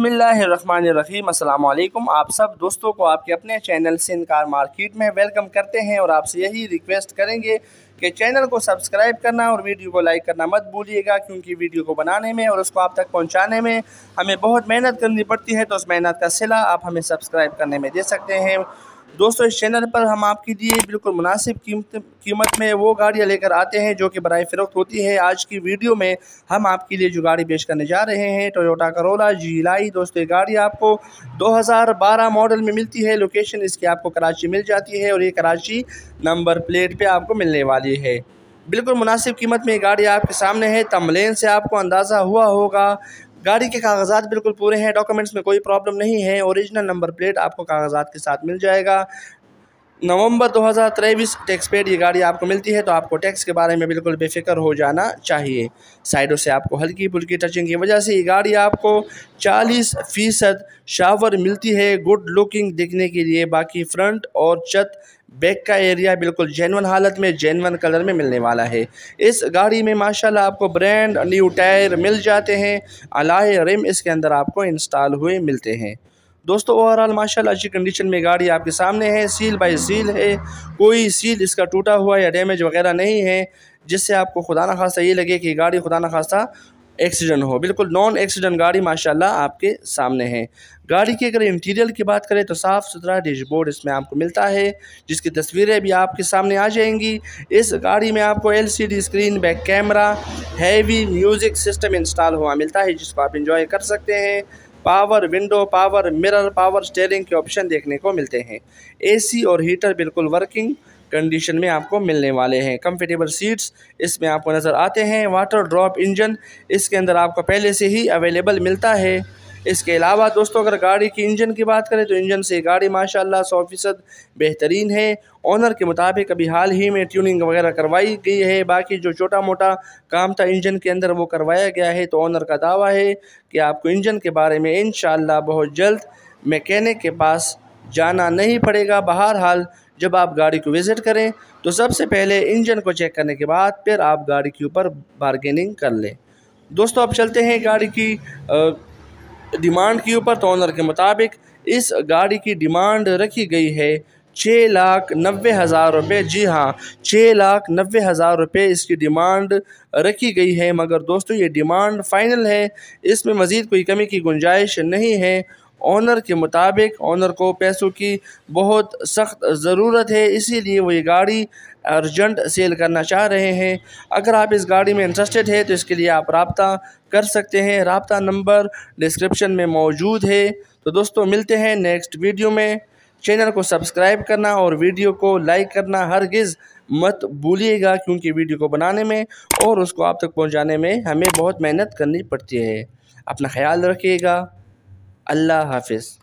बिसमीम अल्लाम आप सब दोस्तों को आपके अपने चैनल सिंध कार मार्केट में वेलकम करते हैं और आपसे यही रिक्वेस्ट करेंगे कि चैनल को सब्सक्राइब करना और वीडियो को लाइक करना मत भूलिएगा क्योंकि वीडियो को बनाने में और उसको आप तक पहुंचाने में हमें बहुत मेहनत करनी पड़ती है तो उस मेहनत का सिला आप हमें सब्सक्राइब करने में दे सकते हैं दोस्तों इस चैनल पर हम आपके लिए बिल्कुल मुनासिब कीमत कीमत में वो गाड़ियाँ लेकर आते हैं जो कि बर फ़रोख्त होती है आज की वीडियो में हम आपके लिए जो गाड़ी पेश करने जा रहे हैं टोयोटा करोला जीलाई दोस्तों ये गाड़ी आपको 2012 मॉडल में मिलती है लोकेशन इसकी आपको कराची मिल जाती है और ये कराची नंबर प्लेट पर आपको मिलने वाली है बिल्कुल मुनासिब कीमत में ये गाड़ी आपके सामने है तमलेन से आपको अंदाज़ा हुआ होगा गाड़ी के कागजात बिल्कुल पूरे हैं डॉक्यूमेंट्स में कोई प्रॉब्लम नहीं है ओरिजिनल नंबर प्लेट आपको कागजात के साथ मिल जाएगा नवंबर 2023 टैक्स पेड ये गाड़ी आपको मिलती है तो आपको टैक्स के बारे में बिल्कुल बेफिक्र हो जाना चाहिए साइडों से आपको हल्की फुल्की टचिंग की वजह से ये गाड़ी आपको 40 फीसद शावर मिलती है गुड लुकिंग दिखने के लिए बाकी फ्रंट और छत बैक का एरिया बिल्कुल जेनवन हालत में जेनवन कलर में मिलने वाला है इस गाड़ी में माशाल्लाह आपको ब्रांड न्यू टायर मिल जाते हैं अलाए रिम इसके अंदर आपको इंस्टॉल हुए मिलते हैं दोस्तों ओवरऑल माशाल्लाह अच्छी कंडीशन में गाड़ी आपके सामने है सील बाई सील है कोई सील इसका टूटा हुआ या डैमेज वगैरह नहीं है जिससे आपको खुदा न खासा ये लगे कि गाड़ी खुदा न खासा एक्सीडेंट हो बिल्कुल नॉन एक्सीडेंट गाड़ी माशाल्लाह आपके सामने है गाड़ी की अगर इंटीरियर की बात करें तो साफ़ सुथरा डैशबोर्ड इसमें आपको मिलता है जिसकी तस्वीरें भी आपके सामने आ जाएंगी इस गाड़ी में आपको LCD screen back camera heavy music system install हुआ मिलता है जिसको आप इंजॉय कर सकते हैं power window power mirror power steering के ऑप्शन देखने को मिलते हैं एसी और हीटर बिल्कुल वर्किंग कंडीशन में आपको मिलने वाले हैं कंफर्टेबल सीट्स इसमें आपको नज़र आते हैं वाटर ड्रॉप इंजन इसके अंदर आपको पहले से ही अवेलेबल मिलता है इसके अलावा दोस्तों अगर गाड़ी की इंजन की बात करें तो इंजन से गाड़ी माशाल्लाह सौ फ़ीसद बेहतरीन है ऑनर के मुताबिक अभी हाल ही में ट्यूनिंग वगैरह करवाई गई है बाकी जो छोटा मोटा काम था इंजन के अंदर वो करवाया गया है तो ऑनर का दावा है कि आपको इंजन के बारे में इन बहुत जल्द मैकेनिक के पास जाना नहीं पड़ेगा बहर हाल जब आप गाड़ी को विज़िट करें तो सबसे पहले इंजन को चेक करने के बाद फिर आप गाड़ी के ऊपर बारगेनिंग कर लें दोस्तों अब चलते हैं गाड़ी की आ, डिमांड के ऊपर तो ऑनर के मुताबिक इस गाड़ी की डिमांड रखी गई है छः लाख नबे हज़ार रुपये जी हाँ छः लाख नबे हज़ार रुपये इसकी डिमांड रखी गई है मगर दोस्तों ये डिमांड फाइनल है इसमें मज़ीद कोई कमी की गुंजाइश नहीं है ऑनर के मुताबिक ऑनर को पैसों की बहुत सख्त ज़रूरत है इसीलिए वो ये गाड़ी अर्जेंट सेल करना चाह रहे हैं अगर आप इस गाड़ी में इंटरेस्टेड है तो इसके लिए आप रबता कर सकते हैं रबता नंबर डिस्क्रिप्शन में मौजूद है तो दोस्तों मिलते हैं नेक्स्ट वीडियो में चैनल को सब्सक्राइब करना और वीडियो को लाइक करना हरगिज़ मत भूलिएगा क्योंकि वीडियो को बनाने में और उसको आप तक पहुंचाने में हमें बहुत मेहनत करनी पड़ती है अपना ख्याल रखिएगा اللہ حافظ